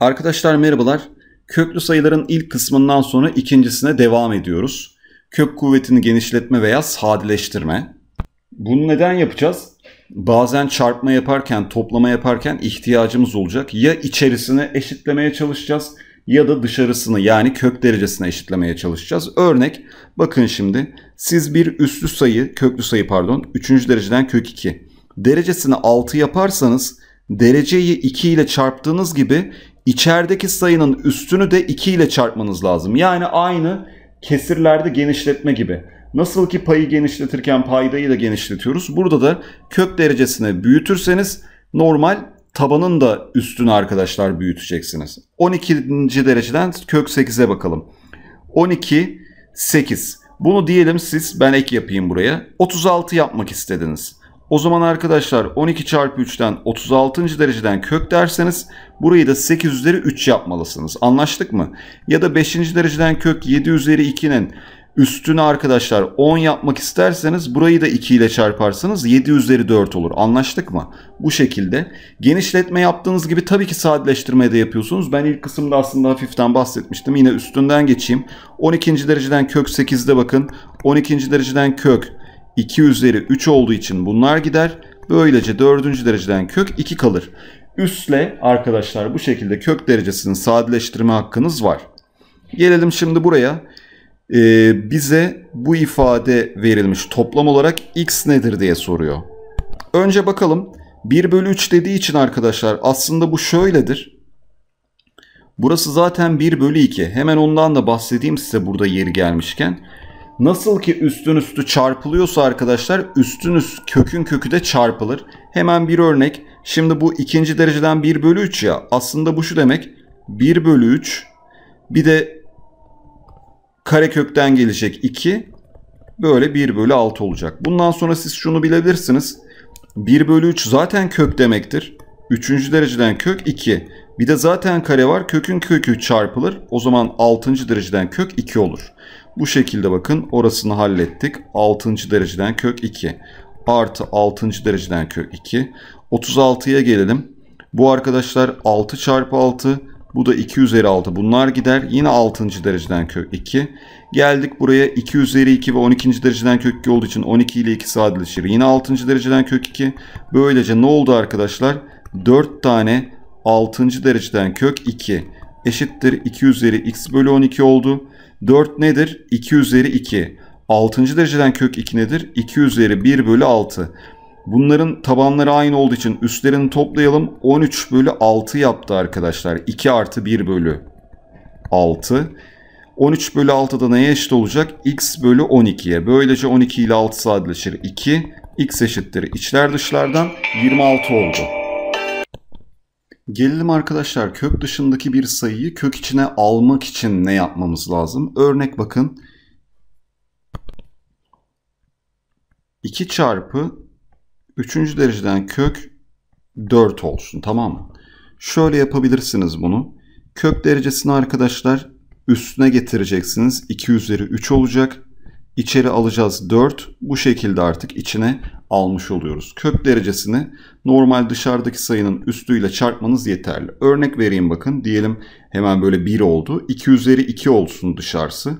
Arkadaşlar merhabalar. Köklü sayıların ilk kısmından sonra ikincisine devam ediyoruz. Kök kuvvetini genişletme veya sadeleştirme. Bunu neden yapacağız? Bazen çarpma yaparken, toplama yaparken ihtiyacımız olacak. Ya içerisini eşitlemeye çalışacağız ya da dışarısını yani kök derecesini eşitlemeye çalışacağız. Örnek bakın şimdi siz bir üslü sayı, köklü sayı pardon, 3. dereceden kök 2. Derecesini 6 yaparsanız dereceyi 2 ile çarptığınız gibi içerideki sayının üstünü de 2 ile çarpmanız lazım. Yani aynı kesirlerde genişletme gibi. Nasıl ki payı genişletirken paydayı da genişletiyoruz. Burada da kök derecesine büyütürseniz normal tabanın da üstünü arkadaşlar büyüteceksiniz. 12. dereceden kök 8'e bakalım. 12, 8. Bunu diyelim siz ben ek yapayım buraya. 36 yapmak istediniz. O zaman arkadaşlar 12 çarpı 3'ten 36. dereceden kök derseniz burayı da 8 üzeri 3 yapmalısınız. Anlaştık mı? Ya da 5. dereceden kök 7 üzeri 2'nin üstünü arkadaşlar 10 yapmak isterseniz burayı da 2 ile çarparsanız 7 üzeri 4 olur. Anlaştık mı? Bu şekilde. Genişletme yaptığınız gibi tabii ki sadeleştirmeyi de yapıyorsunuz. Ben ilk kısımda aslında hafiften bahsetmiştim. Yine üstünden geçeyim. 12. dereceden kök 8'de bakın. 12. dereceden kök 2 üzeri 3 olduğu için bunlar gider. Böylece 4. dereceden kök 2 kalır. Üstle arkadaşlar bu şekilde kök derecesini sadeleştirme hakkınız var. Gelelim şimdi buraya. Ee, bize bu ifade verilmiş toplam olarak x nedir diye soruyor. Önce bakalım 1 bölü 3 dediği için arkadaşlar aslında bu şöyledir. Burası zaten 1 bölü 2. Hemen ondan da bahsedeyim size burada yeri gelmişken. Nasıl ki üstün üstü çarpılıyorsa arkadaşlar üstün üst kökün kökü de çarpılır. Hemen bir örnek. Şimdi bu ikinci dereceden 1 bölü 3 ya. Aslında bu şu demek. 1 bölü 3 bir de karekökten gelecek 2 böyle 1 bölü 6 olacak. Bundan sonra siz şunu bilebilirsiniz. 1 bölü 3 zaten kök demektir. Üçüncü dereceden kök 2. Bir de zaten kare var. Kökün kökü çarpılır. O zaman 6. dereceden kök 2 olur. Bu şekilde bakın orasını hallettik. 6. dereceden kök 2 artı 6. dereceden kök 2. 36'ya gelelim. Bu arkadaşlar 6 çarpı 6 bu da 2 üzeri 6 bunlar gider. Yine 6. dereceden kök 2. Geldik buraya 2 üzeri 2 ve 12. dereceden kök 2 olduğu için 12 ile 2 sadeleşir. Yine 6. dereceden kök 2. Böylece ne oldu arkadaşlar? 4 tane 6. dereceden kök 2 eşittir 2 üzeri x bölü 12 oldu. 4 nedir? 2 üzeri 2. 6. dereceden kök 2 nedir? 2 üzeri 1 bölü 6. Bunların tabanları aynı olduğu için üstlerini toplayalım. 13 bölü 6 yaptı arkadaşlar. 2 artı 1 bölü 6. 13 bölü 6 da neye eşit olacak? x bölü 12'ye. Böylece 12 ile 6 sadeleşir 2. x eşittir içler dışlardan 26 oldu. Gelelim arkadaşlar kök dışındaki bir sayıyı kök içine almak için ne yapmamız lazım? Örnek bakın. 2 çarpı 3. dereceden kök 4 olsun tamam mı? Şöyle yapabilirsiniz bunu. Kök derecesini arkadaşlar üstüne getireceksiniz. 2 üzeri 3 olacak içeri alacağız 4. Bu şekilde artık içine almış oluyoruz. Kök derecesini normal dışarıdaki sayının üstüyle çarpmanız yeterli. Örnek vereyim bakın. Diyelim hemen böyle 1 oldu. 2 üzeri 2 olsun dışarısı.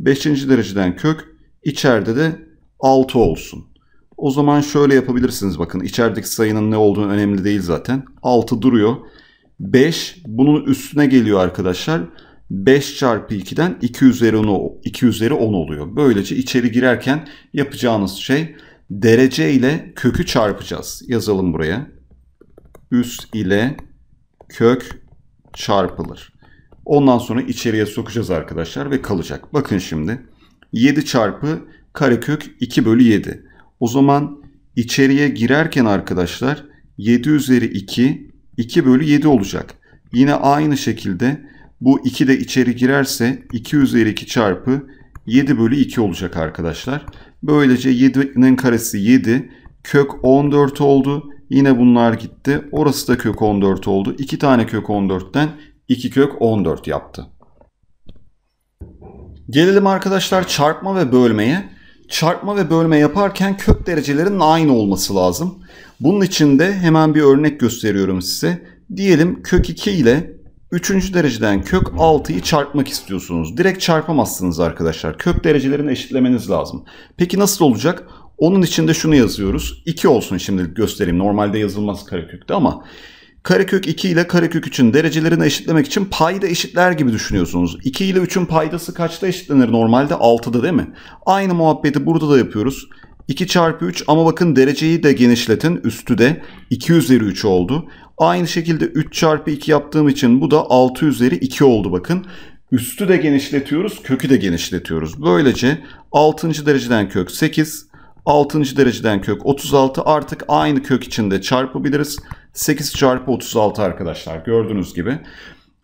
5. dereceden kök içeride de 6 olsun. O zaman şöyle yapabilirsiniz bakın. İçerideki sayının ne olduğunu önemli değil zaten. 6 duruyor. 5 bunun üstüne geliyor arkadaşlar. 5 çarpı 2'den 2 üzeri 10, 2 üzeri 10 oluyor. Böylece içeri girerken yapacağınız şey derece ile kökü çarpacağız. Yazalım buraya. Üst ile kök çarpılır. Ondan sonra içeriye sokacağız arkadaşlar ve kalacak. Bakın şimdi 7 çarpı karekök 2 bölü 7. O zaman içeriye girerken arkadaşlar 7 üzeri 2 2 bölü 7 olacak. Yine aynı şekilde bu 2 de içeri girerse 2 üzeri 2 çarpı 7 bölü 2 olacak arkadaşlar. Böylece 7'nin karesi 7. Kök 14 oldu. Yine bunlar gitti. Orası da kök 14 oldu. 2 tane kök 14'ten 2 kök 14 yaptı. Gelelim arkadaşlar çarpma ve bölmeye. Çarpma ve bölme yaparken kök derecelerinin aynı olması lazım. Bunun için de hemen bir örnek gösteriyorum size. Diyelim kök 2 ile Üçüncü dereceden kök 6'yı çarpmak istiyorsunuz. Direkt çarpamazsınız arkadaşlar. Kök derecelerini eşitlemeniz lazım. Peki nasıl olacak? Onun için de şunu yazıyoruz. 2 olsun şimdilik göstereyim. Normalde yazılmaz karekökte ama karekök 2 ile karekök 3'ün derecelerini eşitlemek için payda eşitler gibi düşünüyorsunuz. 2 ile 3'ün paydası kaçta eşitlenir normalde? 6'da değil mi? Aynı muhabbeti burada da yapıyoruz. 2 çarpı 3 ama bakın dereceyi de genişletin. Üstü de 2 üzeri 3 oldu. Aynı şekilde 3 çarpı 2 yaptığım için bu da 6 üzeri 2 oldu bakın. Üstü de genişletiyoruz, kökü de genişletiyoruz. Böylece 6. dereceden kök 8, 6. dereceden kök 36 artık aynı kök içinde çarpabiliriz. 8 çarpı 36 arkadaşlar gördüğünüz gibi.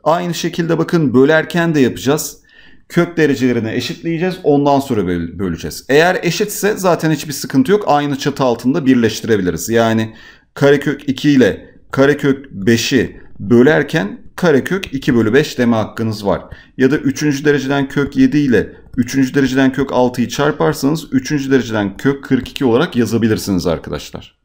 Aynı şekilde bakın bölerken de yapacağız kök derecelerini eşitleyeceğiz. Ondan sonra böleceğiz. Eğer eşitse zaten hiçbir sıkıntı yok. Aynı çatı altında birleştirebiliriz. Yani karekök 2 ile karekök 5'i bölerken karekök 2 bölü 5 deme hakkınız var. Ya da 3. dereceden kök 7 ile 3. dereceden kök 6'yı çarparsanız 3. dereceden kök 42 olarak yazabilirsiniz arkadaşlar.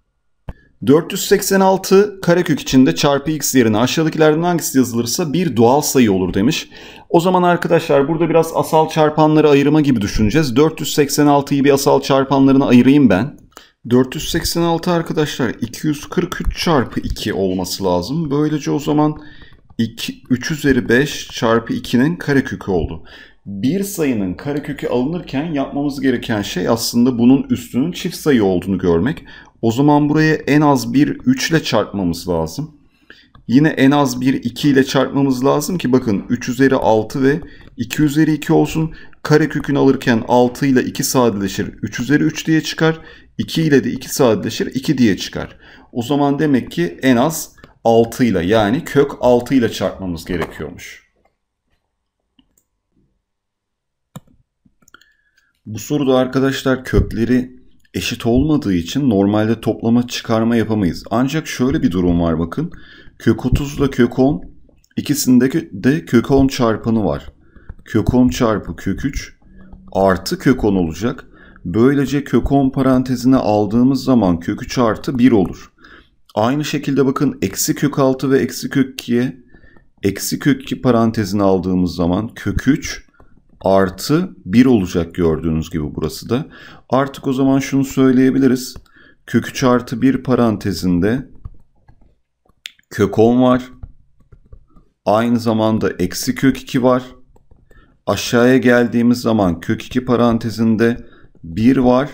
486 karekök içinde çarpı x yerine aşağıdakilerden hangisi yazılırsa bir doğal sayı olur demiş. O zaman arkadaşlar burada biraz asal çarpanları ayırma gibi düşüneceğiz. 486'yı bir asal çarpanlarına ayırayım ben. 486 arkadaşlar 243 çarpı 2 olması lazım. Böylece o zaman 2, 3 üzeri 5 çarpı 2'nin karekökü oldu. Bir sayının karekökü alınırken yapmamız gereken şey aslında bunun üstünün çift sayı olduğunu görmek. O zaman buraya en az bir 3 ile çarpmamız lazım. Yine en az bir 2 ile çarpmamız lazım ki bakın 3 üzeri 6 ve 2 üzeri 2 olsun. Kare kökünü alırken 6 ile 2 sadeleşir 3 üzeri 3 diye çıkar. 2 ile de 2 sadeleşir 2 diye çıkar. O zaman demek ki en az 6 ile yani kök 6 ile çarpmamız gerekiyormuş. Bu soruda arkadaşlar kökleri eşit olmadığı için normalde toplama çıkarma yapamayız. Ancak şöyle bir durum var bakın. Kök 30 ile kök 10 ikisinde de kök 10 çarpanı var. Kök 10 çarpı kök 3 artı kök 10 olacak. Böylece kök 10 parantezine aldığımız zaman kök 3 artı 1 olur. Aynı şekilde bakın eksi kök 6 ve eksi kök 2'ye eksi kök 2 parantezine aldığımız zaman kök 3 artı 1 olacak gördüğünüz gibi burası da. Artık o zaman şunu söyleyebiliriz. Kök 3 artı 1 parantezinde kök 10 var. Aynı zamanda eksi kök 2 var. Aşağıya geldiğimiz zaman kök 2 parantezinde 1 var.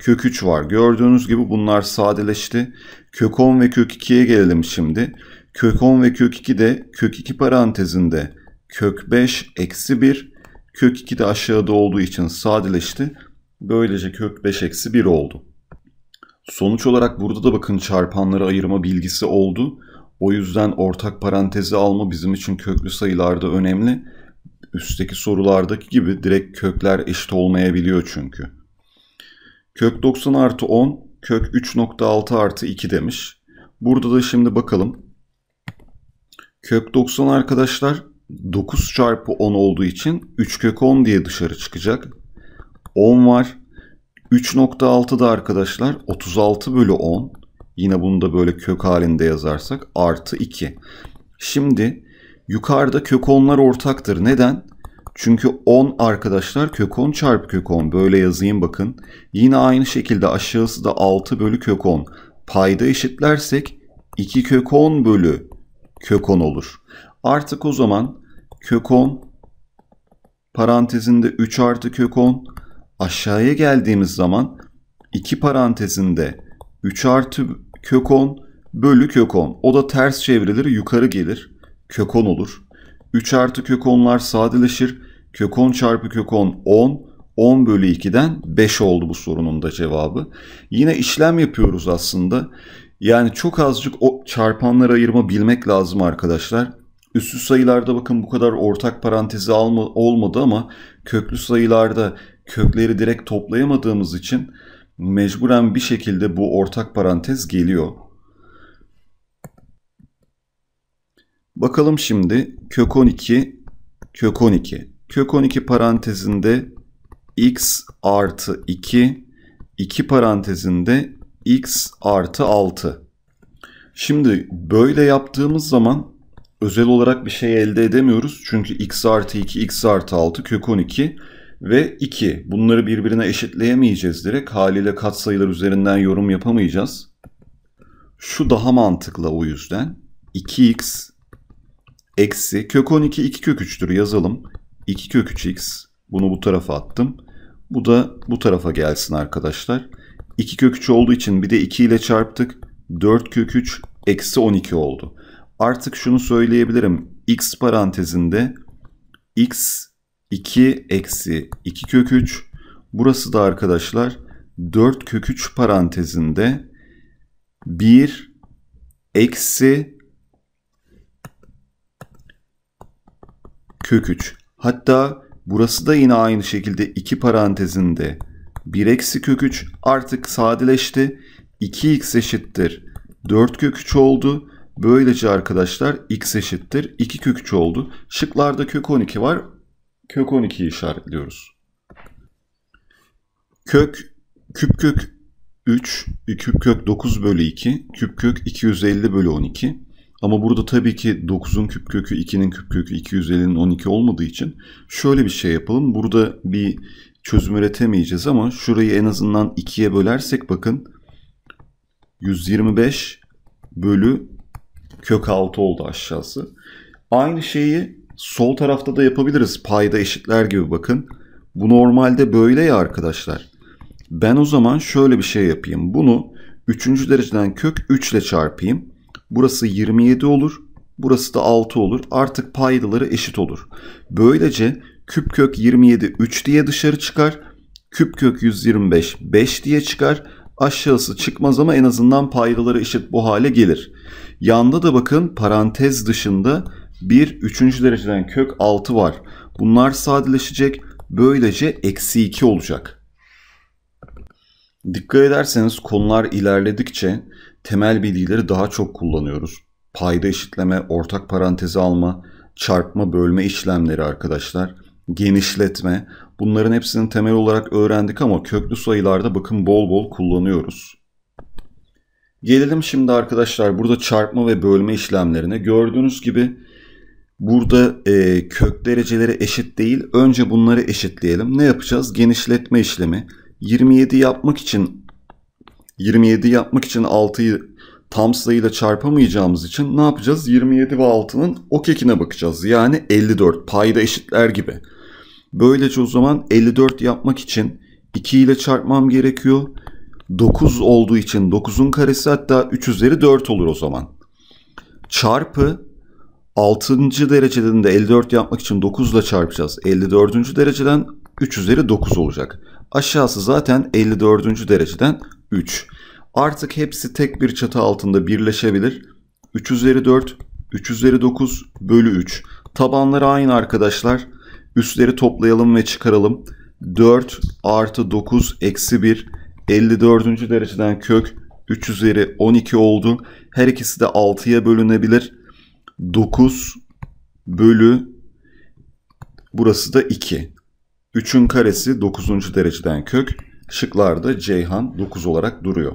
Kök 3 var. Gördüğünüz gibi bunlar sadeleşti. Kök 10 ve kök 2'ye gelelim şimdi. Kök 10 ve kök 2 de kök 2 parantezinde kök 5 eksi 1. Kök 2 de aşağıda olduğu için sadeleşti. Böylece kök 5 eksi 1 oldu. Sonuç olarak burada da bakın çarpanları ayırma bilgisi oldu. O yüzden ortak parantezi alma bizim için köklü sayılarda önemli. Üstteki sorulardaki gibi direkt kökler eşit olmayabiliyor çünkü. Kök 90 artı 10, kök 3.6 artı 2 demiş. Burada da şimdi bakalım. Kök 90 arkadaşlar 9 çarpı 10 olduğu için 3 kök 10 diye dışarı çıkacak. 10 var. 3.6 da arkadaşlar 36 bölü 10. Yine bunu da böyle kök halinde yazarsak artı 2. Şimdi yukarıda kök 10'lar ortaktır. Neden? Çünkü 10 arkadaşlar kök 10 çarpı kök 10 böyle yazayım bakın. Yine aynı şekilde aşağısı da 6 bölü kök 10. Payda eşitlersek 2 kök 10 bölü kök 10 olur. Artık o zaman kök 10 parantezinde 3 artı kök 10 aşağıya geldiğimiz zaman iki parantezinde 3 artı kök 10 bölü kök 10. O da ters çevrilir yukarı gelir. Kök 10 olur. 3 artı kök 10'lar sadeleşir. Kök 10 çarpı kök 10 10. 10 bölü 2'den 5 oldu bu sorunun da cevabı. Yine işlem yapıyoruz aslında. Yani çok azıcık o çarpanları ayırma bilmek lazım arkadaşlar. Üssü sayılarda bakın bu kadar ortak parantezi alma, olmadı ama köklü sayılarda kökleri direkt toplayamadığımız için mecburen bir şekilde bu ortak parantez geliyor. Bakalım şimdi kök 12 kök 12. Kök 12 parantezinde x artı 2 2 parantezinde x artı 6. Şimdi böyle yaptığımız zaman özel olarak bir şey elde edemiyoruz. Çünkü x artı 2, x artı 6, kök 12 ve 2. Bunları birbirine eşitleyemeyeceğiz direkt. Haliyle katsayılar üzerinden yorum yapamayacağız. Şu daha mantıklı o yüzden. 2x eksi kök 12 2 kök 3'tür yazalım. 2 kök 3x bunu bu tarafa attım. Bu da bu tarafa gelsin arkadaşlar. 2 kök 3 olduğu için bir de 2 ile çarptık. 4 kök 3 eksi 12 oldu artık şunu söyleyebilirim. X parantezinde X 2 eksi 2 kök 3. Burası da arkadaşlar 4 kök 3 parantezinde 1 eksi kök 3. Hatta burası da yine aynı şekilde 2 parantezinde 1 eksi kök 3 artık sadeleşti. 2x eşittir 4 kök 3 oldu. Böylece arkadaşlar x eşittir 2 kök 3 oldu. Şıklarda kök 12 var. Kök 12'yi işaretliyoruz. Kök küp kök 3 küp kök 9 bölü 2 küp kök 250 bölü 12. Ama burada tabii ki 9'un küp kökü 2'nin küp kökü 250'nin 12 olmadığı için şöyle bir şey yapalım. Burada bir çözüm üretemeyeceğiz ama şurayı en azından 2'ye bölersek bakın 125 bölü kök 6 oldu aşağısı. Aynı şeyi sol tarafta da yapabiliriz. Payda eşitler gibi bakın. Bu normalde böyle ya arkadaşlar. Ben o zaman şöyle bir şey yapayım. Bunu 3. dereceden kök 3 ile çarpayım. Burası 27 olur. Burası da 6 olur. Artık paydaları eşit olur. Böylece küp kök 27 3 diye dışarı çıkar. Küp kök 125 5 diye çıkar. Aşağısı çıkmaz ama en azından paydaları eşit bu hale gelir. Yanda da bakın parantez dışında bir üçüncü dereceden kök 6 var. Bunlar sadeleşecek. Böylece eksi 2 olacak. Dikkat ederseniz konular ilerledikçe temel bilgileri daha çok kullanıyoruz. Payda eşitleme, ortak parantezi alma, çarpma, bölme işlemleri arkadaşlar, genişletme bunların hepsini temel olarak öğrendik ama köklü sayılarda bakın bol bol kullanıyoruz. Gelelim şimdi arkadaşlar burada çarpma ve bölme işlemlerine. Gördüğünüz gibi burada e, kök dereceleri eşit değil. Önce bunları eşitleyelim. Ne yapacağız? Genişletme işlemi. 27 yapmak için 27 yapmak için 6'yı tam sayıyla çarpamayacağımız için ne yapacağız? 27 ve 6'nın o kekine bakacağız. Yani 54 payda eşitler gibi. Böylece o zaman 54 yapmak için 2 ile çarpmam gerekiyor. 9 olduğu için 9'un karesi hatta 3 üzeri 4 olur o zaman. Çarpı 6. dereceden de 54 yapmak için 9 ile çarpacağız. 54. dereceden 3 üzeri 9 olacak. Aşağısı zaten 54. dereceden 3. Artık hepsi tek bir çatı altında birleşebilir. 3 üzeri 4, 3 üzeri 9 bölü 3. Tabanları aynı arkadaşlar. Üstleri toplayalım ve çıkaralım. 4 artı 9 eksi 1 54. dereceden kök 3 üzeri 12 oldu. Her ikisi de 6'ya bölünebilir. 9 bölü burası da 2. 3'ün karesi 9. dereceden kök. Şıklarda Ceyhan 9 olarak duruyor.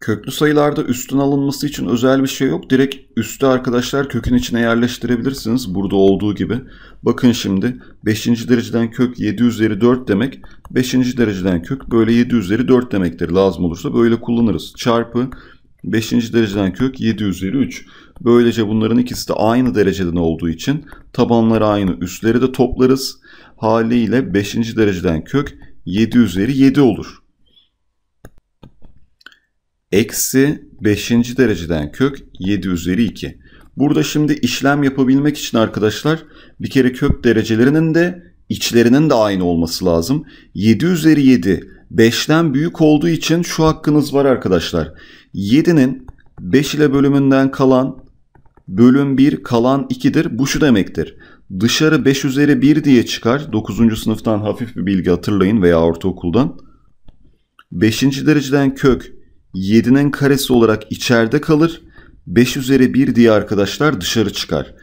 Köklü sayılarda üstün alınması için özel bir şey yok. Direkt üstü arkadaşlar kökün içine yerleştirebilirsiniz. Burada olduğu gibi. Bakın şimdi 5. dereceden kök 7 üzeri 4 demek. 5. dereceden kök böyle 7 üzeri 4 demektir. Lazım olursa böyle kullanırız. Çarpı 5. dereceden kök 7 üzeri 3. Böylece bunların ikisi de aynı dereceden olduğu için tabanları aynı üstleri de toplarız. Haliyle 5. dereceden kök 7 üzeri 7 olur eksi 5. dereceden kök 7 üzeri 2. Burada şimdi işlem yapabilmek için arkadaşlar bir kere kök derecelerinin de içlerinin de aynı olması lazım. 7 üzeri 7 5'ten büyük olduğu için şu hakkınız var arkadaşlar. 7'nin 5 ile bölümünden kalan bölüm 1 kalan 2'dir. Bu şu demektir. Dışarı 5 üzeri 1 diye çıkar. 9. sınıftan hafif bir bilgi hatırlayın veya ortaokuldan. 5. dereceden kök 7'nin karesi olarak içeride kalır. 5 üzeri 1 diye arkadaşlar dışarı çıkar.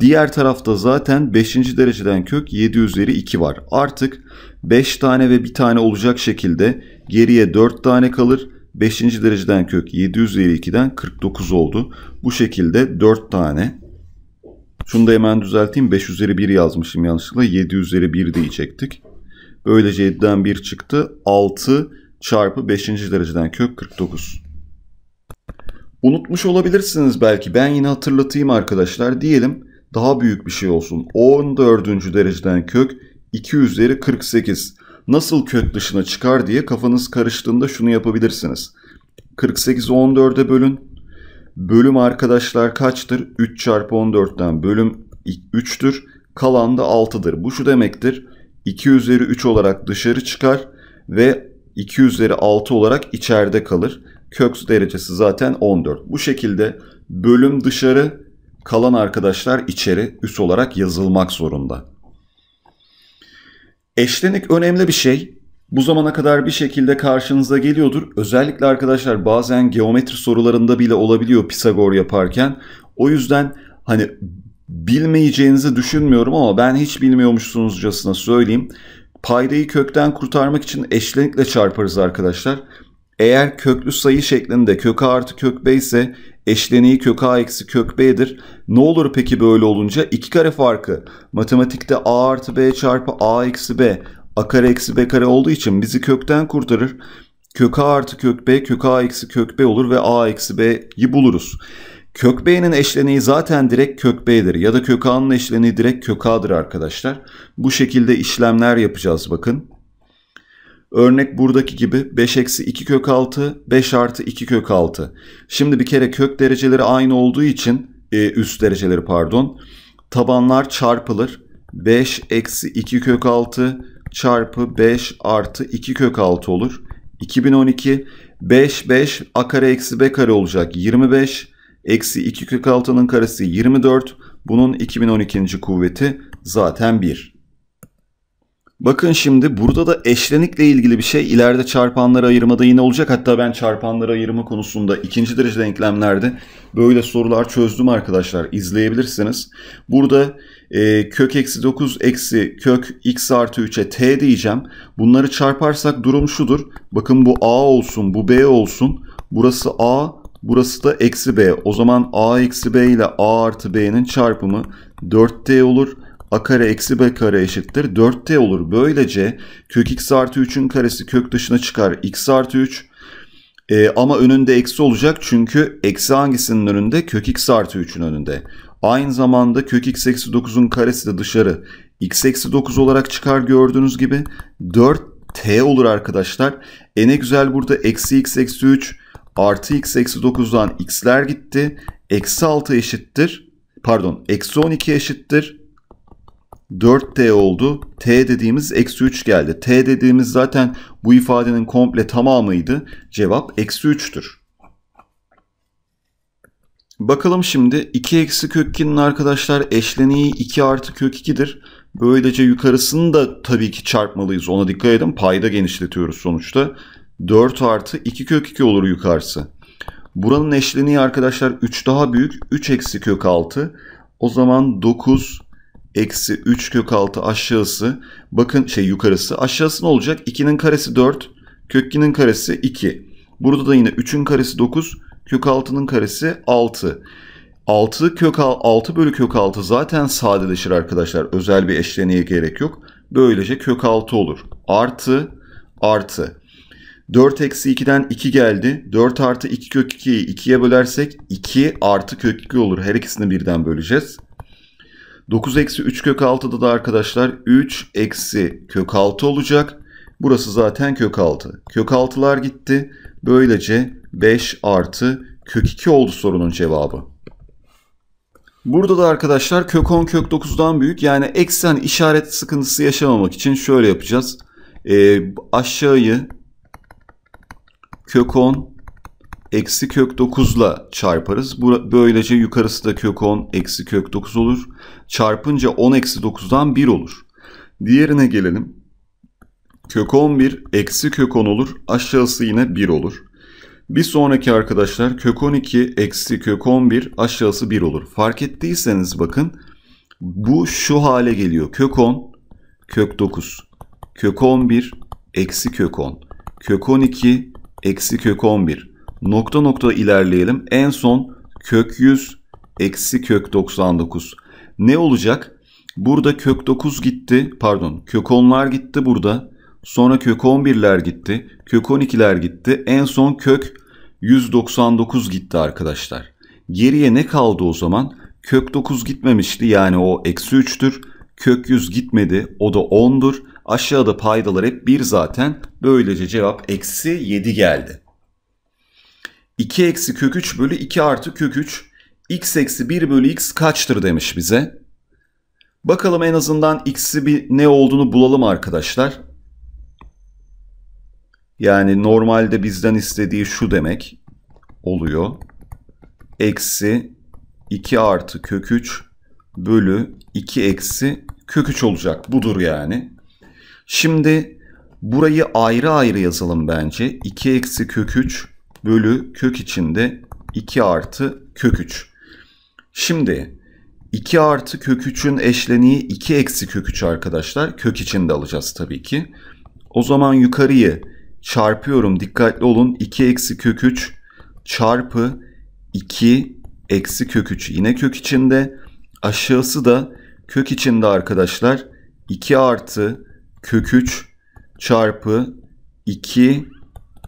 Diğer tarafta zaten 5. dereceden kök 7 üzeri 2 var. Artık 5 tane ve 1 tane olacak şekilde geriye 4 tane kalır. 5. dereceden kök 7 üzeri 2'den 49 oldu. Bu şekilde 4 tane. Şunu da hemen düzelteyim. 5 üzeri 1 yazmışım yanlışlıkla. 7 üzeri 1 diyecektik. Böylece 7'den 1 çıktı. 6 çarpı 5. dereceden kök 49. Unutmuş olabilirsiniz belki. Ben yine hatırlatayım arkadaşlar. Diyelim daha büyük bir şey olsun. 14. dereceden kök 2 üzeri 48. Nasıl kök dışına çıkar diye kafanız karıştığında şunu yapabilirsiniz. 48'i 14'e bölün. Bölüm arkadaşlar kaçtır? 3 çarpı 14'ten bölüm 3'tür. Kalan da 6'dır. Bu şu demektir. 2 üzeri 3 olarak dışarı çıkar ve 2 üzeri 6 olarak içeride kalır. Kök derecesi zaten 14. Bu şekilde bölüm dışarı kalan arkadaşlar içeri üs olarak yazılmak zorunda. Eşlenik önemli bir şey. Bu zamana kadar bir şekilde karşınıza geliyordur. Özellikle arkadaşlar bazen geometri sorularında bile olabiliyor Pisagor yaparken. O yüzden hani bilmeyeceğinizi düşünmüyorum ama ben hiç bilmiyormuşsunuzcasına söyleyeyim paydayı kökten kurtarmak için eşlenikle çarparız arkadaşlar. Eğer köklü sayı şeklinde kök a artı kök b ise eşleniği kök a eksi kök b'dir. Ne olur peki böyle olunca? iki kare farkı. Matematikte a artı b çarpı a eksi b. a kare eksi b kare olduğu için bizi kökten kurtarır. Kök a artı kök b kök a eksi kök b olur ve a eksi b'yi buluruz. Kök B'nin eşleniği zaten direkt kök B'dir ya da kök A'nın eşleniği direkt kök A'dır arkadaşlar. Bu şekilde işlemler yapacağız bakın. Örnek buradaki gibi 5 eksi 2 kök 6, 5 artı 2 kök 6. Şimdi bir kere kök dereceleri aynı olduğu için e, üst dereceleri pardon tabanlar çarpılır. 5 eksi 2 kök 6 çarpı 5 artı 2 kök 6 olur. 2012 5 5 a kare eksi b kare olacak 25 Eksi 2 kök altının karesi 24. Bunun 2012. kuvveti zaten 1. Bakın şimdi burada da eşlenikle ilgili bir şey ileride çarpanları ayırmada yine olacak. Hatta ben çarpanları ayırma konusunda ikinci derece denklemlerde böyle sorular çözdüm arkadaşlar. İzleyebilirsiniz. Burada e, kök eksi 9 eksi kök x artı 3'e t diyeceğim. Bunları çarparsak durum şudur. Bakın bu a olsun bu b olsun. Burası a Burası da eksi b. O zaman a eksi b ile a artı b'nin çarpımı 4t olur. a kare eksi b kare eşittir. 4t olur. Böylece kök x artı 3'ün karesi kök dışına çıkar. x artı 3 e, ama önünde eksi olacak çünkü eksi hangisinin önünde? Kök x artı 3'ün önünde. Aynı zamanda kök x eksi 9'un karesi de dışarı x eksi 9 olarak çıkar gördüğünüz gibi. 4t olur arkadaşlar. E ne güzel burada eksi x eksi 3 artı x eksi 9'dan x'ler gitti. Eksi 6 eşittir. Pardon eksi 12 eşittir. 4t oldu. t dediğimiz eksi 3 geldi. t dediğimiz zaten bu ifadenin komple tamamıydı. Cevap eksi 3'tür. Bakalım şimdi 2 eksi kök arkadaşlar eşleniği 2 artı kök 2'dir. Böylece yukarısını da tabii ki çarpmalıyız. Ona dikkat edin. Payda genişletiyoruz sonuçta. 4 artı 2 kök 2 olur yukarısı. Buranın eşleniği arkadaşlar 3 daha büyük. 3 eksi kök 6. O zaman 9 eksi 3 kök 6 aşağısı. Bakın şey yukarısı. Aşağısı ne olacak? 2'nin karesi 4. Kök 2'nin karesi 2. Burada da yine 3'ün karesi 9. Kök 6'nın karesi 6. 6 kök 6 bölü kök 6 zaten sadeleşir arkadaşlar. Özel bir eşleniğe gerek yok. Böylece kök 6 olur. Artı artı. 4 eksi 2'den 2 geldi. 4 artı 2 kök 2'yi 2'ye bölersek 2 artı kök 2 olur. Her ikisini birden böleceğiz. 9 eksi 3 kök 6'da da arkadaşlar 3 eksi kök 6 olacak. Burası zaten kök 6. Kök 6'lar gitti. Böylece 5 artı kök 2 oldu sorunun cevabı. Burada da arkadaşlar kök 10 kök 9'dan büyük yani eksen işaret sıkıntısı yaşamamak için şöyle yapacağız. E, aşağıyı kök 10 eksi kök 9 ile çarparız. Böylece yukarısı da kök 10 eksi kök 9 olur. Çarpınca 10 eksi 9'dan 1 olur. Diğerine gelelim. Kök 11 eksi kök 10 olur. Aşağısı yine 1 olur. Bir sonraki arkadaşlar kök 12 eksi kök 11 aşağısı 1 olur. Fark ettiyseniz bakın bu şu hale geliyor. Kök 10, kök 9, kök 11, eksi kök 10, kök 12, eksi kök 11. Nokta nokta ilerleyelim. En son kök 100 eksi kök 99. Ne olacak? Burada kök 9 gitti. Pardon kök 10'lar gitti burada. Sonra kök 11'ler gitti. Kök 12'ler gitti. En son kök 199 gitti arkadaşlar. Geriye ne kaldı o zaman? Kök 9 gitmemişti yani o eksi 3'tür. Kök 100 gitmedi o da 10'dur. Aşağıda paydalar hep 1 zaten. Böylece cevap eksi 7 geldi. 2 eksi kök 3 bölü 2 artı kök 3. X eksi 1 bölü X kaçtır demiş bize. Bakalım en azından X'i ne olduğunu bulalım arkadaşlar. Yani normalde bizden istediği şu demek oluyor. Eksi 2 artı kök 3 bölü 2 eksi kök 3 olacak. Budur yani. Şimdi burayı ayrı ayrı yazalım bence. 2 eksi kök 3 bölü kök içinde 2 artı kök 3. Şimdi 2 artı kök 3'ün eşleniği 2 eksi kök 3 arkadaşlar. Kök içinde alacağız tabii ki. O zaman yukarıyı çarpıyorum. Dikkatli olun. 2 eksi kök 3 çarpı 2 eksi kök 3 yine kök içinde. Aşağısı da kök içinde arkadaşlar. 2 artı kök 3 çarpı 2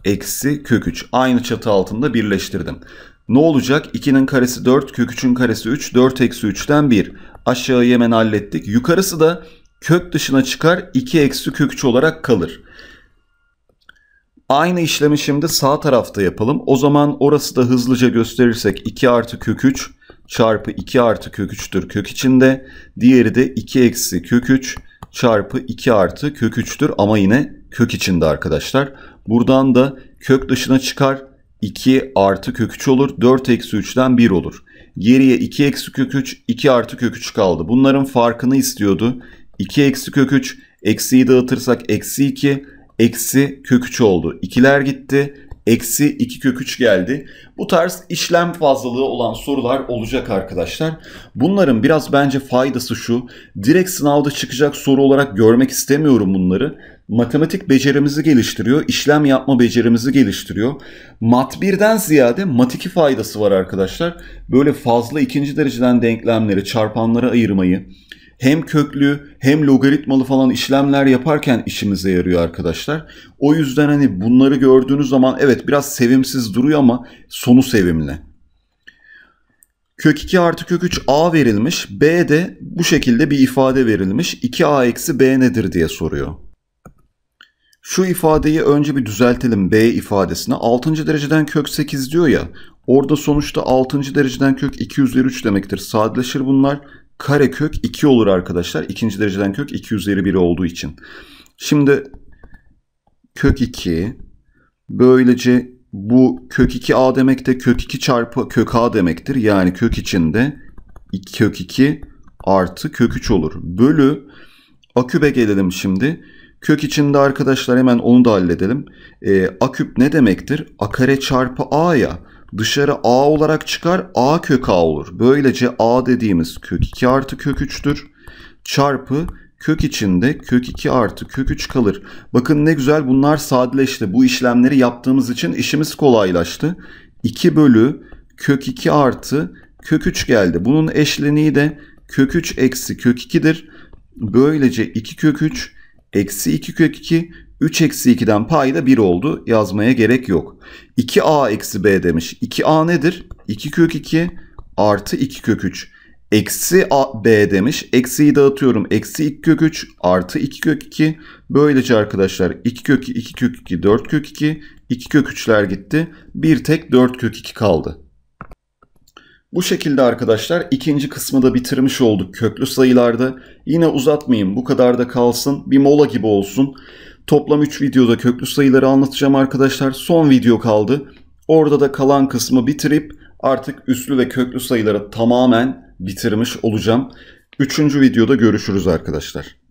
eksi kök 3. Aynı çatı altında birleştirdim. Ne olacak? 2'nin karesi 4, kök 3'ün karesi 3, 4 eksi 3'ten 1. Aşağıyı hemen hallettik. Yukarısı da kök dışına çıkar 2 eksi kök 3 olarak kalır. Aynı işlemi şimdi sağ tarafta yapalım. O zaman orası da hızlıca gösterirsek 2 artı kök 3 çarpı 2 artı kök 3'tür kök içinde. Diğeri de 2 eksi kök 3 çarpı 2 artı kök 3'tür ama yine kök içinde arkadaşlar. Buradan da kök dışına çıkar 2 artı kök 3 olur. 4 eksi 3'ten 1 olur. Geriye 2 eksi kök 3, 2 artı kök 3 kaldı. Bunların farkını istiyordu. 2 eksi kök 3, eksiyi dağıtırsak eksi 2, eksi kök 3 oldu. İkiler gitti eksi 2 kök 3 geldi. Bu tarz işlem fazlalığı olan sorular olacak arkadaşlar. Bunların biraz bence faydası şu. Direkt sınavda çıkacak soru olarak görmek istemiyorum bunları. Matematik becerimizi geliştiriyor, işlem yapma becerimizi geliştiriyor. Mat 1'den ziyade mat 2 faydası var arkadaşlar. Böyle fazla ikinci dereceden denklemleri, çarpanlara ayırmayı, hem köklü hem logaritmalı falan işlemler yaparken işimize yarıyor arkadaşlar. O yüzden hani bunları gördüğünüz zaman evet biraz sevimsiz duruyor ama sonu sevimli. Kök 2 artı kök 3 a verilmiş. B de bu şekilde bir ifade verilmiş. 2a eksi b nedir diye soruyor. Şu ifadeyi önce bir düzeltelim b ifadesine. 6. dereceden kök 8 diyor ya. Orada sonuçta 6. dereceden kök 2 üzeri 3 demektir. Sadeleşir bunlar kare kök 2 olur arkadaşlar. İkinci dereceden kök 2 üzeri 1 olduğu için. Şimdi kök 2 böylece bu kök 2a demek de kök 2 çarpı kök a demektir. Yani kök içinde kök 2 artı kök 3 olur. Bölü a küpe gelelim şimdi. Kök içinde arkadaşlar hemen onu da halledelim. E, ee, a küp ne demektir? a kare çarpı a ya dışarı a olarak çıkar a kök a olur. Böylece a dediğimiz kök 2 artı kök 3'tür. Çarpı kök içinde kök 2 artı kök 3 kalır. Bakın ne güzel bunlar sadeleşti. Bu işlemleri yaptığımız için işimiz kolaylaştı. 2 bölü kök 2 artı kök 3 geldi. Bunun eşleniği de kök 3 eksi kök 2'dir. Böylece 2 kök 3 eksi 2 kök 2 3 eksi 2'den pay da 1 oldu. Yazmaya gerek yok. 2a eksi b demiş. 2a nedir? 2 kök 2 artı 2 kök 3. Eksi a, b demiş. Eksiyi dağıtıyorum. Eksi 2 kök 3 artı 2 kök 2. Böylece arkadaşlar 2 kök 2 kök 2 4 kök 2. 2 kök 3'ler gitti. Bir tek 4 kök 2 kaldı. Bu şekilde arkadaşlar ikinci kısmı da bitirmiş olduk köklü sayılarda. Yine uzatmayayım bu kadar da kalsın bir mola gibi olsun. Toplam 3 videoda köklü sayıları anlatacağım arkadaşlar. Son video kaldı. Orada da kalan kısmı bitirip artık üslü ve köklü sayıları tamamen bitirmiş olacağım. Üçüncü videoda görüşürüz arkadaşlar.